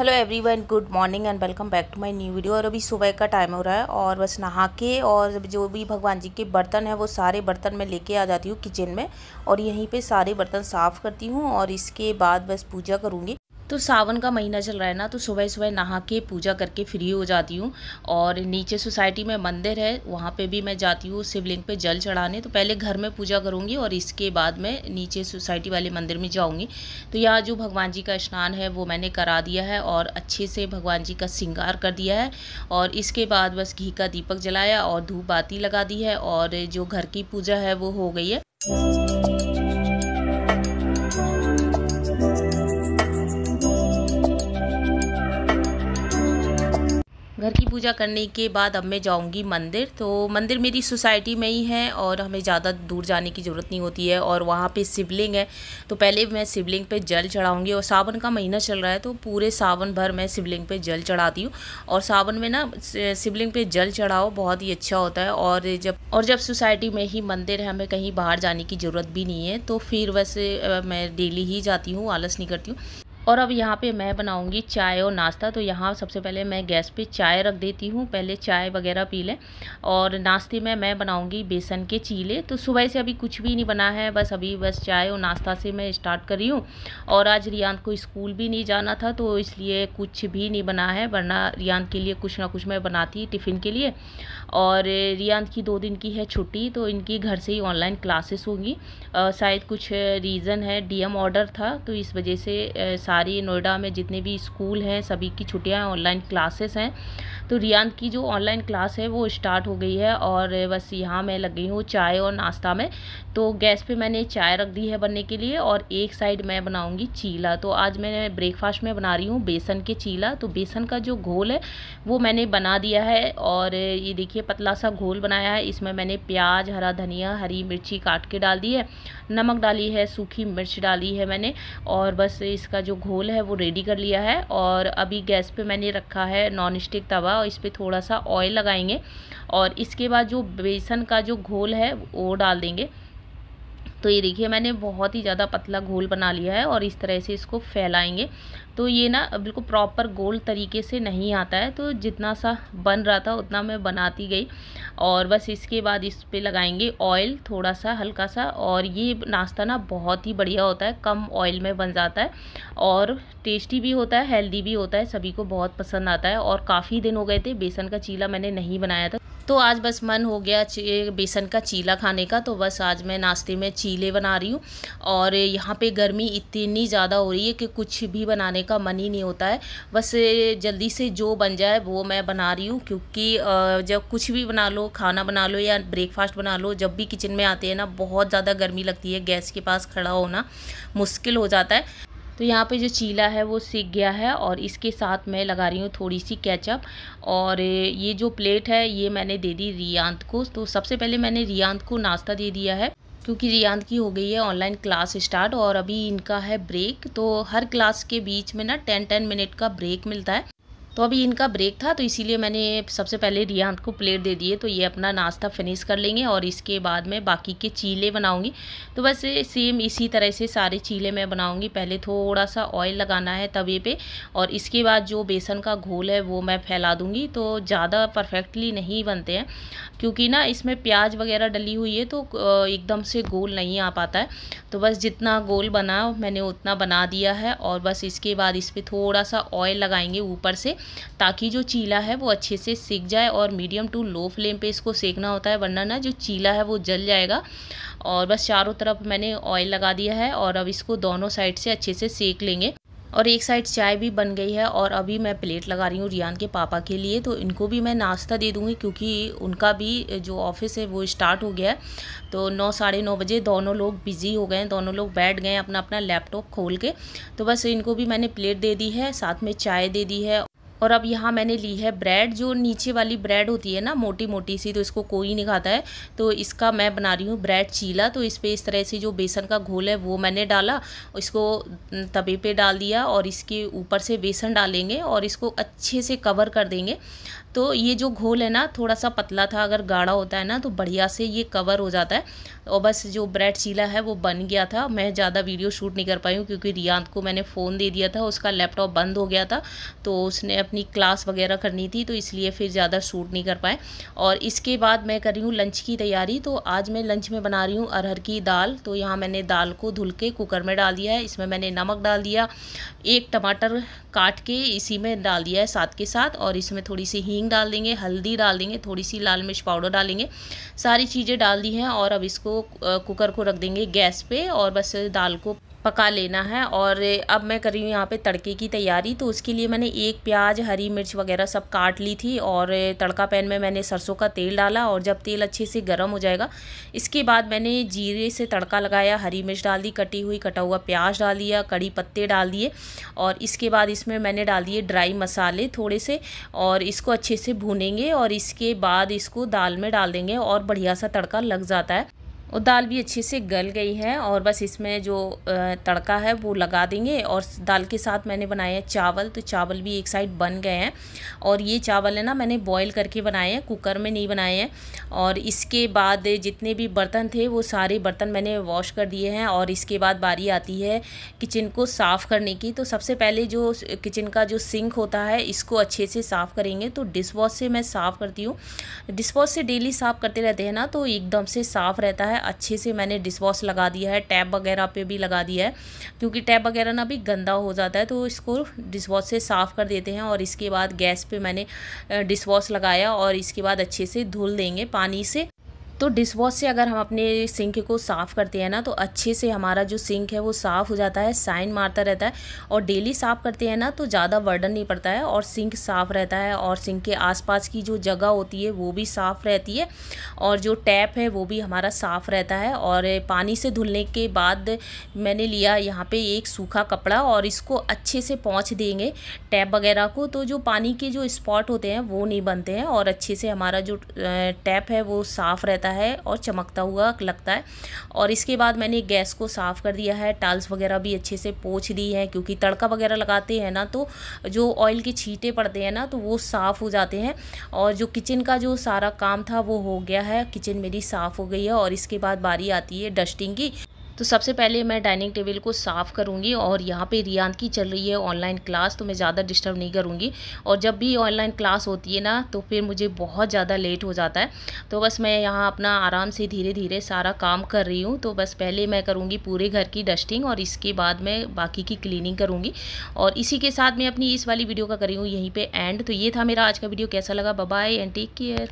hello everyone good morning and welcome back to my new video और अभी सुबह का टाइम हो रहा है और बस नहा के और जो भी भगवान जी के बर्तन है वो सारे बर्तन मैं लेके आ जाती हूँ किचन में और यहीं पे सारे बर्तन साफ़ करती हूँ और इसके बाद बस पूजा करूँगी तो सावन का महीना चल रहा है ना तो सुबह सुबह नहा के पूजा करके फ्री हो जाती हूँ और नीचे सोसाइटी में मंदिर है वहाँ पे भी मैं जाती हूँ शिवलिंग पे जल चढ़ाने तो पहले घर में पूजा करूँगी और इसके बाद मैं नीचे सोसाइटी वाले मंदिर में जाऊँगी तो यहाँ जो भगवान जी का स्नान है वो मैंने करा दिया है और अच्छे से भगवान जी का श्रृंगार कर दिया है और इसके बाद बस घी का दीपक जलाया और धूप बाती लगा दी है और जो घर की पूजा है वो हो गई है पूजा करने के बाद अब मैं जाऊँगी मंदिर तो मंदिर मेरी सोसाइटी में ही है और हमें ज़्यादा दूर जाने की ज़रूरत नहीं होती है और वहाँ पे शिवलिंग है तो पहले मैं शिवलिंग पे जल चढ़ाऊँगी और सावन का महीना चल रहा है तो पूरे सावन भर मैं शिवलिंग पे जल चढ़ाती हूँ और सावन में ना शिवलिंग पर जल चढ़ाओ बहुत ही अच्छा होता है और जब और जब सोसाइटी में ही मंदिर है हमें कहीं बाहर जाने की ज़रूरत भी नहीं है तो फिर वैसे मैं डेली ही जाती हूँ आलस नहीं करती हूँ और अब यहाँ पे मैं बनाऊँगी चाय और नाश्ता तो यहाँ सबसे पहले मैं गैस पे चाय रख देती हूँ पहले चाय वगैरह पी लें और नाश्ते में मैं बनाऊँगी बेसन के चीले तो सुबह से अभी कुछ भी नहीं बना है बस अभी बस चाय और नाश्ता से मैं स्टार्ट कर रही हूँ और आज रियान को स्कूल भी नहीं जाना था तो इसलिए कुछ भी नहीं बना है वरना रियान के लिए कुछ ना कुछ मैं बनाती टिफ़िन के लिए और रियान की दो दिन की है छुट्टी तो इनकी घर से ही ऑनलाइन क्लासेस होंगी शायद कुछ रीज़न है डीएम ऑर्डर था तो इस वजह से आ, सारी नोएडा में जितने भी स्कूल हैं सभी की छुट्टियाँ ऑनलाइन क्लासेस हैं तो रियान की जो ऑनलाइन क्लास है वो स्टार्ट हो गई है और बस यहाँ मैं लग गई हूँ चाय और नाश्ता में तो गैस पे मैंने चाय रख दी है बनने के लिए और एक साइड मैं बनाऊँगी चीला तो आज मैं ब्रेकफास्ट में बना रही हूँ बेसन के चीला तो बेसन का जो घोल है वो मैंने बना दिया है और ये देखिए पतला सा घोल बनाया है इसमें मैंने प्याज हरा धनिया हरी मिर्ची काट के डाल दी है नमक डाली है सूखी मिर्च डाली है मैंने और बस इसका जो घोल घोल है वो रेडी कर लिया है और अभी गैस पे मैंने रखा है नॉन स्टिक तवा और इस पर थोड़ा सा ऑयल लगाएंगे और इसके बाद जो बेसन का जो घोल है वो डाल देंगे तो ये देखिए मैंने बहुत ही ज़्यादा पतला घोल बना लिया है और इस तरह से इसको फैलाएंगे तो ये ना बिल्कुल प्रॉपर गोल तरीके से नहीं आता है तो जितना सा बन रहा था उतना मैं बनाती गई और बस इसके बाद इस पर लगाएंगे ऑयल थोड़ा सा हल्का सा और ये नाश्ता ना बहुत ही बढ़िया होता है कम ऑयल में बन जाता है और टेस्टी भी होता है हेल्दी भी होता है सभी को बहुत पसंद आता है और काफ़ी दिन हो गए थे बेसन का चीला मैंने नहीं बनाया था तो आज बस मन हो गया बेसन का चीला खाने का तो बस आज मैं नाश्ते में चीले बना रही हूँ और यहाँ पे गर्मी इतनी ज़्यादा हो रही है कि कुछ भी बनाने का मन ही नहीं होता है बस जल्दी से जो बन जाए वो मैं बना रही हूँ क्योंकि जब कुछ भी बना लो खाना बना लो या ब्रेकफास्ट बना लो जब भी किचन में आते हैं ना बहुत ज़्यादा गर्मी लगती है गैस के पास खड़ा होना मुश्किल हो जाता है तो यहाँ पे जो चीला है वो सीख गया है और इसके साथ मैं लगा रही हूँ थोड़ी सी कैचअप और ये जो प्लेट है ये मैंने दे दी रियांत को तो सबसे पहले मैंने रियांत को नाश्ता दे दिया है क्योंकि रियांत की हो गई है ऑनलाइन क्लास स्टार्ट और अभी इनका है ब्रेक तो हर क्लास के बीच में ना टेन टेन मिनट का ब्रेक मिलता है तो अभी इनका ब्रेक था तो इसीलिए मैंने सबसे पहले रियान को प्लेट दे दिए तो ये अपना नाश्ता फिनिश कर लेंगे और इसके बाद मैं बाकी के चीले बनाऊंगी तो वैसे सेम इसी तरह से सारे चीले मैं बनाऊंगी पहले थोड़ा सा ऑयल लगाना है तवे पे और इसके बाद जो बेसन का घोल है वो मैं फैला दूँगी तो ज़्यादा परफेक्टली नहीं बनते हैं क्योंकि ना इसमें प्याज वगैरह डली हुई है तो एकदम से गोल नहीं आ पाता है तो बस जितना गोल बना मैंने उतना बना दिया है और बस इसके बाद इस पर थोड़ा सा ऑयल लगाएंगे ऊपर से ताकि जो चीला है वो अच्छे से सीख जाए और मीडियम टू लो फ्लेम पे इसको सेकना होता है वरना ना जो चीला है वो जल जाएगा और बस चारों तरफ मैंने ऑयल लगा दिया है और अब इसको दोनों साइड से अच्छे से सेक लेंगे और एक साइड चाय भी बन गई है और अभी मैं प्लेट लगा रही हूँ रियान के पापा के लिए तो इनको भी मैं नाश्ता दे दूँगी क्योंकि उनका भी जो ऑफिस है वो स्टार्ट हो गया है तो नौ साढ़े नौ बजे दोनों लोग बिज़ी हो गए हैं दोनों लोग बैठ गए हैं अपना अपना लैपटॉप खोल के तो बस इनको भी मैंने प्लेट दे दी है साथ में चाय दे दी है और अब यहाँ मैंने ली है ब्रेड जो नीचे वाली ब्रेड होती है ना मोटी मोटी सी तो इसको कोई नहीं खाता है तो इसका मैं बना रही हूँ ब्रेड चीला तो इस पर इस तरह से जो बेसन का घोल है वो मैंने डाला इसको तवे पे डाल दिया और इसके ऊपर से बेसन डालेंगे और इसको अच्छे से कवर कर देंगे तो ये जो घोल है ना थोड़ा सा पतला था अगर गाढ़ा होता है ना तो बढ़िया से ये कवर हो जाता है और बस जो ब्रेड चीला है वो बन गया था मैं ज़्यादा वीडियो शूट नहीं कर पाई हूँ क्योंकि रियांत को मैंने फ़ोन दे दिया था उसका लैपटॉप बंद हो गया था तो उसने अपनी क्लास वगैरह करनी थी तो इसलिए फिर ज़्यादा शूट नहीं कर पाए और इसके बाद मैं कर रही हूँ लंच की तैयारी तो आज मैं लंच में बना रही हूँ अरहर की दाल तो यहाँ मैंने दाल को धुल के कुकर में डाल दिया है इसमें मैंने नमक डाल दिया एक टमाटर काट के इसी में डाल दिया है साथ के साथ और इसमें थोड़ी सी हींग डाल देंगे हल्दी डाल देंगे थोड़ी सी लाल मिर्च पाउडर डालेंगे सारी चीज़ें डाल दी हैं और अब इसको कुकर को रख देंगे गैस पे और बस दाल को पका लेना है और अब मैं कर रही हूँ यहाँ पे तड़के की तैयारी तो उसके लिए मैंने एक प्याज हरी मिर्च वगैरह सब काट ली थी और तड़का पैन में मैंने सरसों का तेल डाला और जब तेल अच्छे से गर्म हो जाएगा इसके बाद मैंने जीरे से तड़का लगाया हरी मिर्च डाल दी कटी हुई कटा हुआ प्याज डाल दिया कड़ी पत्ते डाल दिए और इसके बाद इसमें मैंने डाल दिए ड्राई मसाले थोड़े से और इसको अच्छे से भूनेंगे और इसके बाद इसको दाल में डाल देंगे और बढ़िया सा तड़का लग जाता है और दाल भी अच्छे से गल गई है और बस इसमें जो तड़का है वो लगा देंगे और दाल के साथ मैंने बनाए हैं चावल तो चावल भी एक साइड बन गए हैं और ये चावल है ना मैंने बॉईल करके बनाए हैं कुकर में नहीं बनाए हैं और इसके बाद जितने भी बर्तन थे वो सारे बर्तन मैंने वॉश कर दिए हैं और इसके बाद बारी आती है किचन को साफ़ करने की तो सबसे पहले जो किचन का जो सिंक होता है इसको अच्छे से साफ़ करेंगे तो डिशवॉश से मैं साफ़ करती हूँ डिशवॉश से डेली साफ़ करते रहते हैं ना तो एकदम से साफ़ रहता है अच्छे से मैंने डिस वॉश लगा दिया है टैब वगैरह पे भी लगा दिया है क्योंकि टैब वगैरह ना भी गंदा हो जाता है तो इसको डिस वॉश से साफ़ कर देते हैं और इसके बाद गैस पे मैंने डिस वॉश लगाया और इसके बाद अच्छे से धुल देंगे पानी से तो डिश वॉश से अगर हम अपने सिंक को साफ़ करते हैं ना तो अच्छे से हमारा जो सिंक है वो साफ़ हो जाता है साइन मारता रहता है और डेली साफ़ करते हैं ना तो ज़्यादा वर्डन नहीं पड़ता है और सिंक साफ़ रहता है और सिंक के आसपास की जो जगह होती है वो भी साफ़ रहती है और जो टैप है वो भी हमारा साफ़ रहता है और पानी से धुलने के बाद मैंने लिया यहाँ पर एक सूखा कपड़ा और इसको अच्छे से पहुँच देंगे टैप वगैरह को तो जो पानी के जो स्पॉट होते हैं वो नहीं बनते हैं और अच्छे से हमारा जो टैप है वो साफ़ रहता है है और चमकता हुआ लगता है और इसके बाद मैंने गैस को साफ़ कर दिया है टाल्स वगैरह भी अच्छे से पोछ दी है क्योंकि तड़का वगैरह लगाते हैं ना तो जो ऑयल के छीटे पड़ते हैं ना तो वो साफ़ हो जाते हैं और जो किचन का जो सारा काम था वो हो गया है किचन मेरी साफ़ हो गई है और इसके बाद बारी आती है डस्टिंग की तो सबसे पहले मैं डाइनिंग टेबल को साफ़ करूँगी और यहाँ पे रियान की चल रही है ऑनलाइन क्लास तो मैं ज़्यादा डिस्टर्ब नहीं करूँगी और जब भी ऑनलाइन क्लास होती है ना तो फिर मुझे बहुत ज़्यादा लेट हो जाता है तो बस मैं यहाँ अपना आराम से धीरे धीरे सारा काम कर रही हूँ तो बस पहले मैं करूँगी पूरे घर की डस्टिंग और इसके बाद मैं बाकी की क्लिनिंग करूँगी और इसी के साथ मैं अपनी इस वाली वीडियो का करी हूँ यहीं पर एंड तो ये था मेरा आज का वीडियो कैसा लगा बाय एंड टेक केयर